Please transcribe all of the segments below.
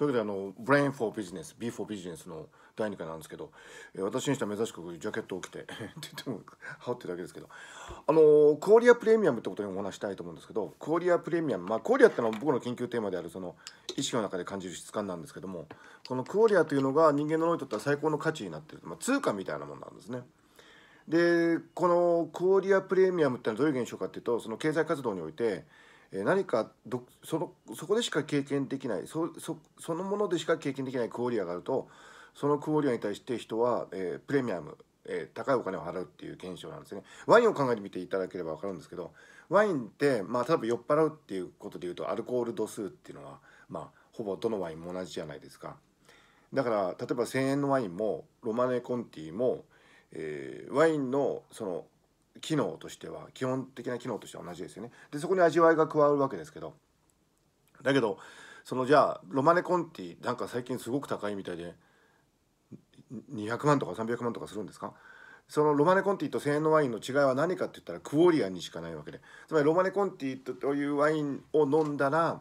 そういうわけであの「Brain for Business」「B for Business」の第2回なんですけど、えー、私にしては珍しくジャケットを着て って言っても羽織ってるだけですけどあのー、クオリアプレミアムってことにお話したいと思うんですけどクオリアプレミアムまあクオリアってのは僕の研究テーマであるその意識の中で感じる質感なんですけどもこのクオリアというのが人間の脳にとっては最高の価値になってる、まあ、通貨みたいなもんなんですね。でこのクオリアプレミアムってのはどういう現象かっていうとその経済活動において何かどそのそこでしか経験できないそそのものでしか経験できないクオリアがあるとそのクオリアに対して人は、えー、プレミアム、えー、高いお金を払うっていう現象なんですねワインを考えてみていただければ分かるんですけどワインって、まあ、例えば酔っ払うっていうことでいうとアルコール度数っていうのは、まあ、ほぼどのワインも同じじゃないですかだから例えば1,000円のワインもロマネ・コンティも、えー、ワインのその機能としては基本的な機能としては同じですよねでそこに味わいが加わるわけですけどだけどそのじゃあロマネ・コンティなんか最近すごく高いみたいで200万とか300万とかするんですかそのロマネ・コンティと1000円のワインの違いは何かって言ったらクオリアにしかないわけでつまりロマネ・コンティというワインを飲んだら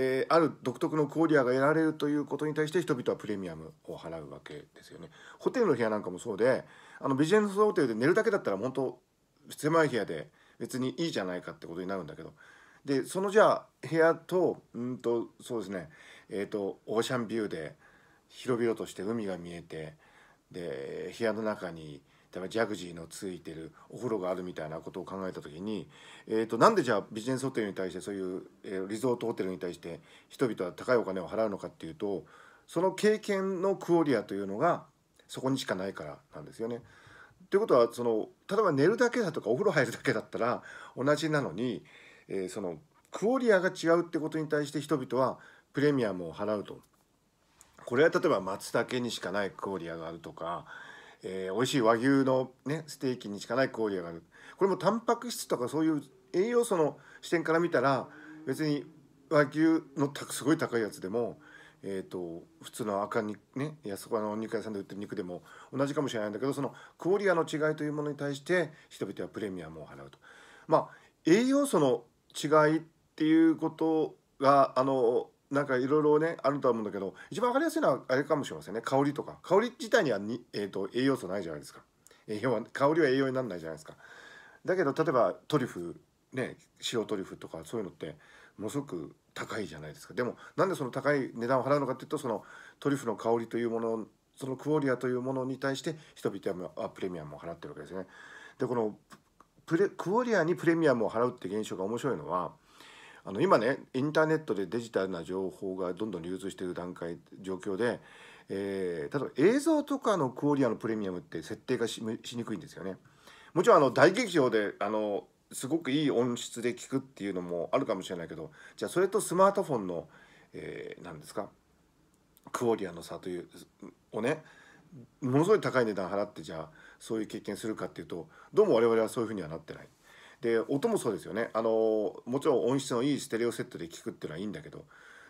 えー、ある独特のクオリアが得られるということに対して人々はプレミアムを払うわけですよね。ホテルの部屋なんかもそうであのビジネスホテルで寝るだけだったら本当狭い部屋で別にいいじゃないかってことになるんだけどでそのじゃあ部屋とうんとそうですねえっ、ー、とオーシャンビューで広々として海が見えてで部屋の中に。例えばジャグジーのついてるお風呂があるみたいなことを考えた時に、えーと、なんでじゃあビジネスホテルに対してそういう、えー、リゾートホテルに対して人々は高いお金を払うのかっていうとその経験のクオリアというのがそこにしかないからなんですよね。ということはその例えば寝るだけだとかお風呂入るだけだったら同じなのに、えー、そのクオリアが違うってことに対して人々はプレミアムを払うと。これは例えば松茸にしかないクオリアがあるとかえー、美味しい和牛の、ね、ステーキにしかない氷があるこれもタンパク質とかそういう栄養素の視点から見たら別に和牛のすごい高いやつでも、えーと、普通の赤肉ねいやそこの肉屋さんで売ってる肉でも同じかもしれないんだけどそのクオリアの違いというものに対して人々はプレミアムを払うと。まあ、栄養素の違いっていうことがあのなんかいろいろねあると思うんだけど一番分かりやすいのはあれかもしれませんね香りとか香り自体にはに、えーと、と栄養素ないじゃないですか栄養は香りは栄養にならないじゃないですかだけど例えばトリュフね塩トリュフとかそういうのってものすごく高いじゃないですかでもなんでその高い値段を払うのかっていうとそのトリュフの香りというものそのクオリアというものに対して人々はプレミアムを払ってるわけですね。でこのプレクオリアにプレミアムを払うって現象が面白いのはあの今ねインターネットでデジタルな情報がどんどん流通している段階状況で、えー、例えば映像とかのクオリアのプレミアムって設定がしにくいんですよね。もちろんあの大劇場であのすごくいい音質で聞くっていうのもあるかもしれないけどじゃあそれとスマートフォンの、えー、何ですかクオリアの差というをねものすごい高い値段払ってじゃあそういう経験するかっていうとどうも我々はそういうふうにはなってない。で音もそうですよねあのもちろん音質のいいステレオセットで聴くっていうのはいいんだけど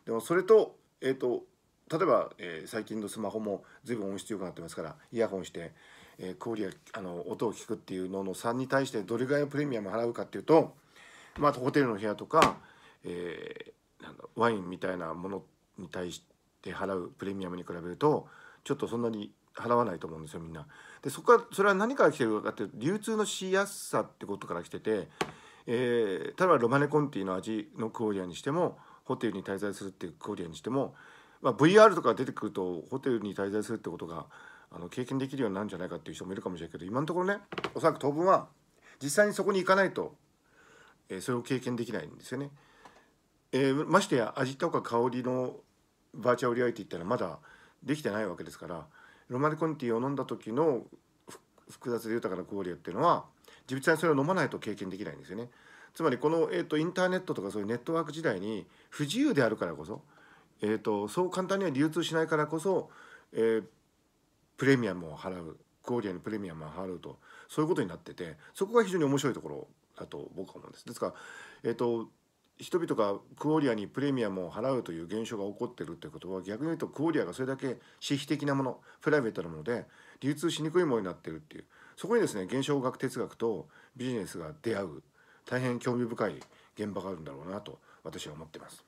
でもそれと,、えーと、例えば、えー、最近のスマホも随分音質良くなってますからイヤホンして、えー、クオリアあの音を聴くっていうのの3に対してどれぐらいのプレミアム払うかっていうと、まあ、ホテルの部屋とか、えー、なんワインみたいなものに対して払うプレミアムに比べるとちょっとそんなに払わないと思うんですよみんな。でそこはそれは何から来てるかって流通のしやすさってことから来てて、えー、例えばロマネコンティの味のクオリアにしてもホテルに滞在するっていうクオリアにしても、まあ、VR とか出てくるとホテルに滞在するってことがあの経験できるようになるんじゃないかっていう人もいるかもしれないけど今のところねおそらく当分は実際にそこに行かないと、えー、それを経験できないんですよね。えー、ましてや味とか香りのバーチャルリアリティってのはまだできてないわけですから。ロマリコンティを飲んだ時の複雑で豊かなクオリアっていうのは自分はそれを飲まないと経験できないんですよね。つまりこの、えーと、インターネットとかそういうネットワーク時代に不自由であるからこそ、えーと、そう簡単には流通しないからこそ、えー、プレミアムを払うクオリアのプレミアムを払うとそういうことになっててそこが非常に面白いところだと僕は思うんです。ですから、えーと人々がクオリアにプレミアムを払うという現象が起こってるってことは逆に言うとクオリアがそれだけ私費的なものプライベートなもので流通しにくいものになってるっていうそこにですね現象学哲学とビジネスが出会う大変興味深い現場があるんだろうなと私は思ってます。